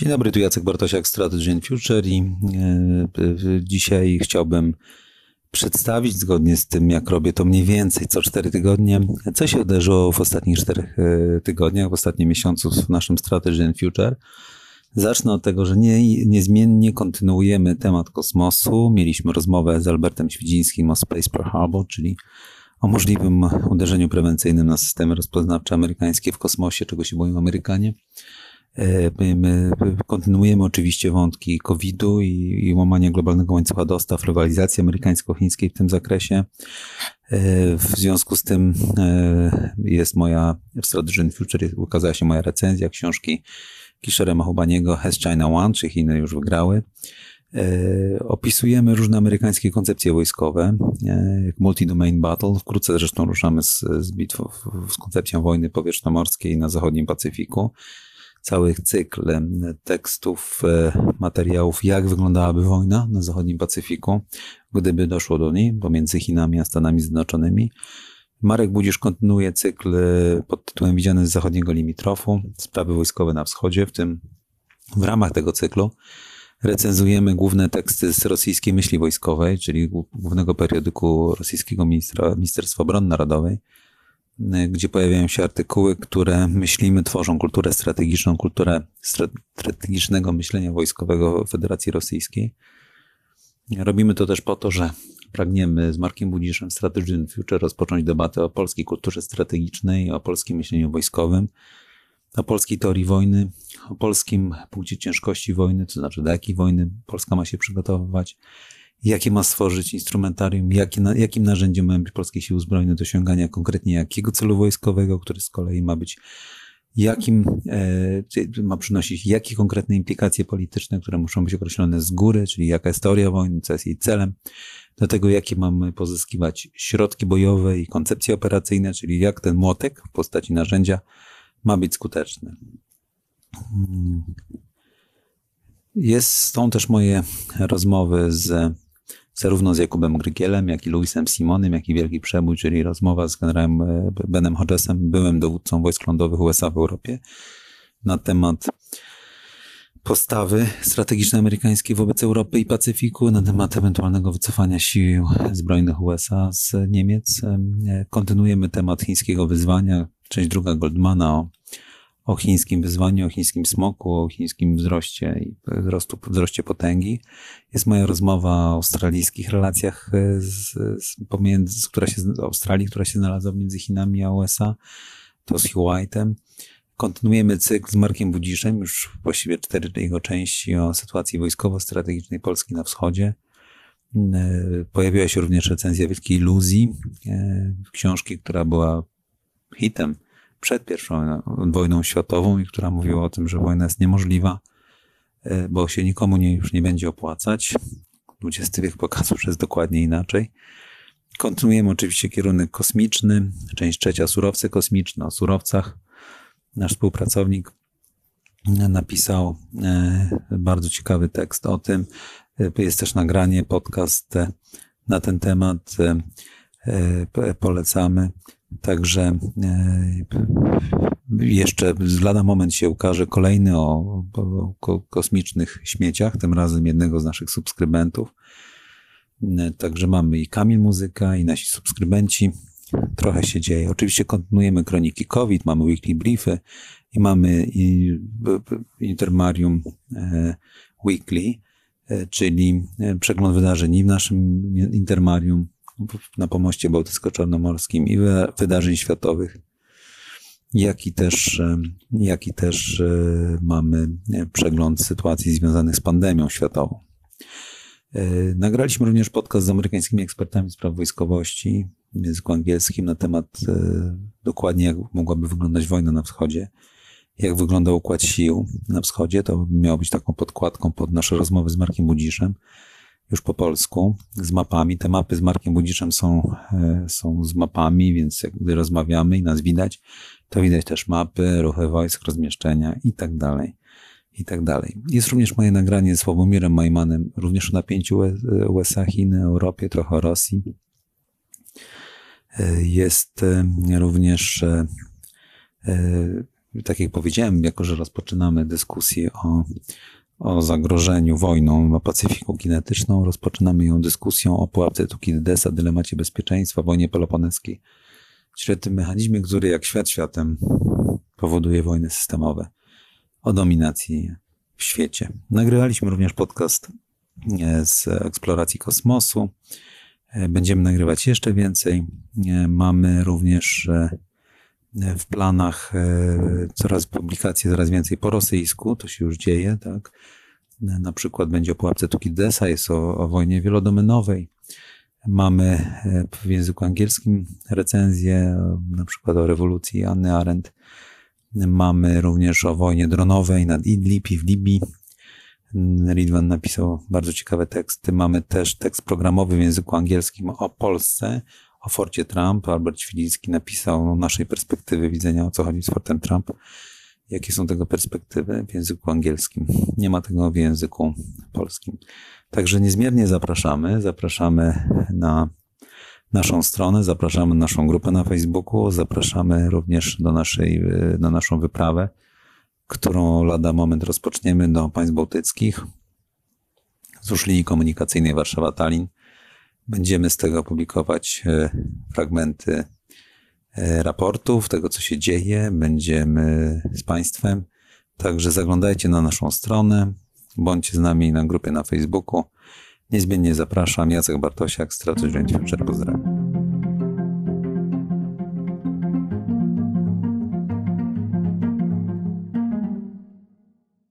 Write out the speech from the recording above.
Dzień dobry, tu Jacek Bartosiak, Strategy and Future i e, dzisiaj chciałbym przedstawić, zgodnie z tym jak robię to mniej więcej co 4 tygodnie, co się uderzyło w ostatnich 4 e, tygodniach, w ostatnim miesiącu w naszym Strategy and Future. Zacznę od tego, że nie, niezmiennie kontynuujemy temat kosmosu. Mieliśmy rozmowę z Albertem Świdzińskim o Space Per Harbor, czyli o możliwym uderzeniu prewencyjnym na systemy rozpoznawcze amerykańskie w kosmosie, czego się boją Amerykanie. E, my kontynuujemy oczywiście wątki COVID-u i, i łamania globalnego łańcucha dostaw, rywalizacji amerykańsko-chińskiej w tym zakresie. E, w związku z tym e, jest moja, w Strategy in Future ukazała się moja recenzja książki Kishore Mahubaniego Has China One, czy Chiny już wygrały. Opisujemy różne amerykańskie koncepcje wojskowe, jak multi-domain battle. Wkrótce zresztą ruszamy z, z bitwą, z koncepcją wojny powietrzno-morskiej na zachodnim Pacyfiku cały cykl tekstów, e, materiałów, jak wyglądałaby wojna na zachodnim Pacyfiku, gdyby doszło do niej, pomiędzy Chinami a Stanami Zjednoczonymi. Marek Budzisz kontynuuje cykl e, pod tytułem Widziany z zachodniego limitrofu, sprawy wojskowe na wschodzie, w tym w ramach tego cyklu recenzujemy główne teksty z rosyjskiej myśli wojskowej, czyli głównego periodyku rosyjskiego ministra, Ministerstwa Obrony Narodowej, Y, gdzie pojawiają się artykuły, które myślimy tworzą kulturę strategiczną, kulturę strategicznego myślenia wojskowego Federacji Rosyjskiej. Robimy to też po to, że pragniemy z Markiem Budziszem Strategy in Future rozpocząć debatę o polskiej kulturze strategicznej, o polskim myśleniu wojskowym, o polskiej teorii wojny, o polskim punkcie ciężkości wojny, to znaczy do jakiej wojny Polska ma się przygotowywać, jakie ma stworzyć instrumentarium, jakie, jakim narzędziem mają być polskie siły zbrojne do osiągania konkretnie jakiego celu wojskowego, który z kolei ma być jakim, e, ma przynosić jakie konkretne implikacje polityczne, które muszą być określone z góry, czyli jaka jest teoria wojny, co jest jej celem, do tego jakie mamy pozyskiwać środki bojowe i koncepcje operacyjne, czyli jak ten młotek w postaci narzędzia ma być skuteczny. Hmm. Jest, są też moje rozmowy z zarówno z Jakubem Grygielem, jak i Luisem Simonem, jak i Wielki Przebój, czyli rozmowa z generałem e, Benem Hodgesem, byłym dowódcą wojsk lądowych USA w Europie, na temat postawy strategicznej amerykańskiej wobec Europy i Pacyfiku na temat ewentualnego wycofania sił zbrojnych USA z Niemiec. E, kontynuujemy temat chińskiego wyzwania, część druga Goldmana o o chińskim wyzwaniu, o chińskim smoku, o chińskim wzroście i wzrostu, wzroście potęgi. Jest moja rozmowa o australijskich relacjach, e, z, z, pomiędzy, która się, Australii, która się znalazła między Chinami a USA, to z White'em. Kontynuujemy cykl z Markiem Budziszem, już właściwie cztery jego części o sytuacji wojskowo-strategicznej Polski na wschodzie. Mm, e, pojawiła się również recenzja Wielkiej Iluzji, e, książki, która była hitem przed pierwszą wojną światową i która mówiła o tym, że wojna jest niemożliwa, e, bo się nikomu nie, już nie będzie opłacać. XX wiek pokazał, że jest dokładnie inaczej. Kontynuujemy oczywiście kierunek kosmiczny, część trzecia surowce kosmiczne, o surowcach. Nasz współpracownik napisał e, bardzo ciekawy tekst o tym. E, jest też nagranie, podcast na ten temat. Polecamy. Także e, jeszcze lada moment się ukaże kolejny o, o kosmicznych śmieciach, tym razem jednego z naszych subskrybentów. E, także mamy i Kamil Muzyka, i nasi subskrybenci. Trochę się dzieje. Oczywiście kontynuujemy kroniki COVID, mamy weekly briefy i mamy Intermarium e, Weekly, czyli przegląd wydarzeń w naszym Intermarium na pomoście bałtycko-czarnomorskim i wydarzeń światowych, jak i też, jak i też e, mamy przegląd sytuacji związanych z pandemią światową. E, nagraliśmy również podcast z amerykańskimi ekspertami spraw wojskowości w języku angielskim na temat e, dokładnie, jak mogłaby wyglądać wojna na wschodzie, jak wygląda układ sił na wschodzie. To miało być taką podkładką pod nasze rozmowy z Markiem Budziszem już po polsku z mapami. Te mapy z Markiem Budziczem są, e, są z mapami, więc jak gdy rozmawiamy i nas widać, to widać też mapy, ruchy wojsk, rozmieszczenia i tak dalej. I tak dalej. Jest również moje nagranie z Sławomirem Majmanem, również o napięciu USA, e, Chiny, Europie, trochę Rosji. E, jest również, tak jak powiedziałem, jako że rozpoczynamy dyskusję o o zagrożeniu wojną na Pacyfiku kinetyczną. Rozpoczynamy ją dyskusją o pułapce Tukididesa, dylemacie bezpieczeństwa, wojnie peloponeskiej, czyli tym mechanizmie, który jak świat światem powoduje wojny systemowe o dominacji w świecie. Nagrywaliśmy również podcast e, z eksploracji kosmosu. E, będziemy nagrywać jeszcze więcej. E, mamy również w planach e, coraz publikacji, coraz więcej po rosyjsku, to się już dzieje, tak? E, na przykład będzie o pułapce Tukidesa, jest o, o wojnie wielodomenowej. Mamy e, w języku angielskim recenzje, na przykład o rewolucji Anny Arendt. Mamy również o wojnie dronowej nad Idlib i w Libii. Ridwan napisał bardzo ciekawe teksty. Mamy też tekst programowy w języku angielskim o Polsce, o Forcie Trump. Albert Świlicki napisał no, naszej perspektywy widzenia, o co chodzi z Fortem Trump. Jakie są tego perspektywy w języku angielskim? Nie ma tego w języku polskim. Także niezmiernie zapraszamy. Zapraszamy na naszą stronę, zapraszamy naszą grupę na Facebooku, zapraszamy również do naszej, na naszą wyprawę, którą lada moment rozpoczniemy do państw bałtyckich wzdłuż linii komunikacyjnej warszawa talin Będziemy z tego publikować e, fragmenty e, raportów, tego co się dzieje, będziemy z Państwem. Także zaglądajcie na naszą stronę, bądźcie z nami na grupie na Facebooku. Niezmiennie zapraszam. Jacek Bartosiak, Stratus Dźwięk Pozdrawiam.